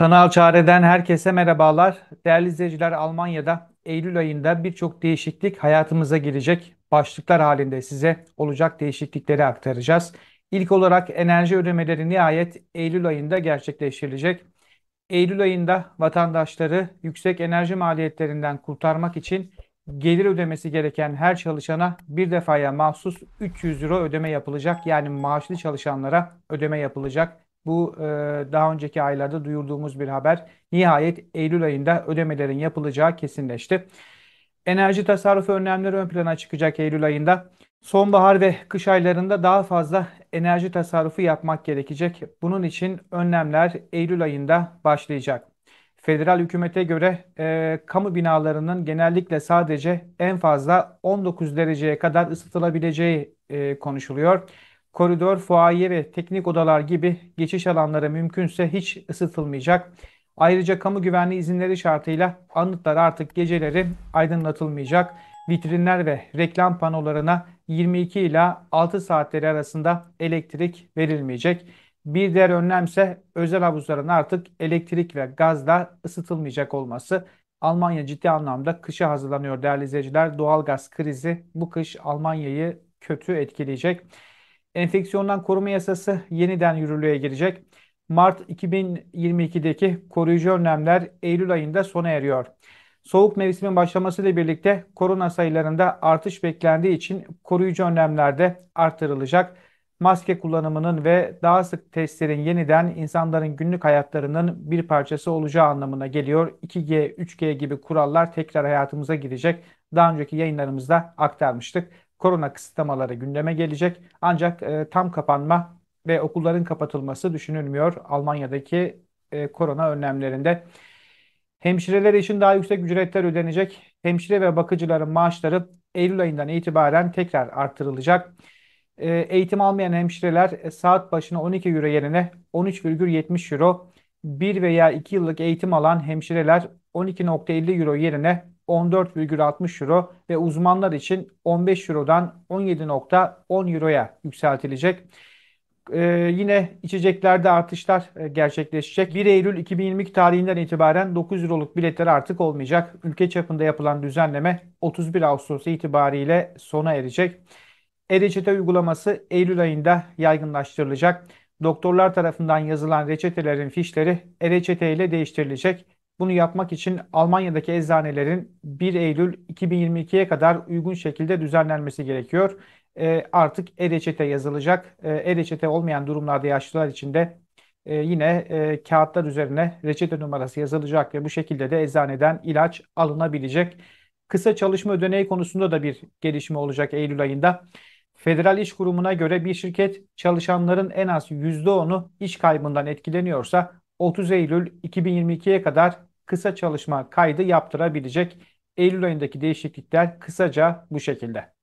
Kanal Çare'den herkese merhabalar. Değerli izleyiciler Almanya'da Eylül ayında birçok değişiklik hayatımıza girecek. Başlıklar halinde size olacak değişiklikleri aktaracağız. İlk olarak enerji ödemeleri nihayet Eylül ayında gerçekleştirilecek. Eylül ayında vatandaşları yüksek enerji maliyetlerinden kurtarmak için gelir ödemesi gereken her çalışana bir defaya mahsus 300 euro ödeme yapılacak. Yani maaşlı çalışanlara ödeme yapılacak. Bu e, daha önceki aylarda duyurduğumuz bir haber. Nihayet Eylül ayında ödemelerin yapılacağı kesinleşti. Enerji tasarrufu önlemleri ön plana çıkacak Eylül ayında. Sonbahar ve kış aylarında daha fazla enerji tasarrufu yapmak gerekecek. Bunun için önlemler Eylül ayında başlayacak. Federal hükümete göre e, kamu binalarının genellikle sadece en fazla 19 dereceye kadar ısıtılabileceği e, konuşuluyor koridor, fuaye ve teknik odalar gibi geçiş alanları mümkünse hiç ısıtılmayacak. Ayrıca kamu güvenliği izinleri şartıyla anıtlar artık geceleri aydınlatılmayacak. Vitrinler ve reklam panolarına 22 ila 6 saatleri arasında elektrik verilmeyecek. Bir diğer önlemse özel havuzların artık elektrik ve gazla ısıtılmayacak olması. Almanya ciddi anlamda kışa hazırlanıyor değerli izleyiciler. Doğal gaz krizi bu kış Almanya'yı kötü etkileyecek. Enfeksiyondan koruma yasası yeniden yürürlüğe girecek. Mart 2022'deki koruyucu önlemler Eylül ayında sona eriyor. Soğuk mevsimin başlamasıyla birlikte korona sayılarında artış beklendiği için koruyucu önlemler de artırılacak. Maske kullanımının ve daha sık testlerin yeniden insanların günlük hayatlarının bir parçası olacağı anlamına geliyor. 2G, 3G gibi kurallar tekrar hayatımıza girecek. Daha önceki yayınlarımızda aktarmıştık korona kısıtlamaları gündeme gelecek. Ancak e, tam kapanma ve okulların kapatılması düşünülmüyor Almanya'daki e, korona önlemlerinde. Hemşireler için daha yüksek ücretler ödenecek. Hemşire ve bakıcıların maaşları Eylül ayından itibaren tekrar artırılacak. E, eğitim almayan hemşireler e, saat başına 12 euro yerine 13,70 euro, 1 veya 2 yıllık eğitim alan hemşireler 12.50 euro yerine 14,60 euro ve uzmanlar için 15 eurodan 17.10 euroya yükseltilecek. Ee, yine içeceklerde artışlar e, gerçekleşecek. 1 Eylül 2022 tarihinden itibaren 9 euroluk biletler artık olmayacak. Ülke çapında yapılan düzenleme 31 Ağustos itibariyle sona erecek. E-reçete uygulaması Eylül ayında yaygınlaştırılacak. Doktorlar tarafından yazılan reçetelerin fişleri e-reçete ile değiştirilecek. Bunu yapmak için Almanya'daki eczanelerin 1 Eylül 2022'ye kadar uygun şekilde düzenlenmesi gerekiyor. E, artık e-reçete yazılacak. E, e-reçete olmayan durumlarda yaşlılar için de e, yine e, kağıtlar üzerine reçete numarası yazılacak ve bu şekilde de eczaneden ilaç alınabilecek. Kısa çalışma ödeneği konusunda da bir gelişme olacak Eylül ayında. Federal İş Kurumu'na göre bir şirket çalışanların en az %10'u iş kaybından etkileniyorsa 30 Eylül 2022'ye kadar kısa çalışma kaydı yaptırabilecek. Eylül ayındaki değişiklikler kısaca bu şekilde.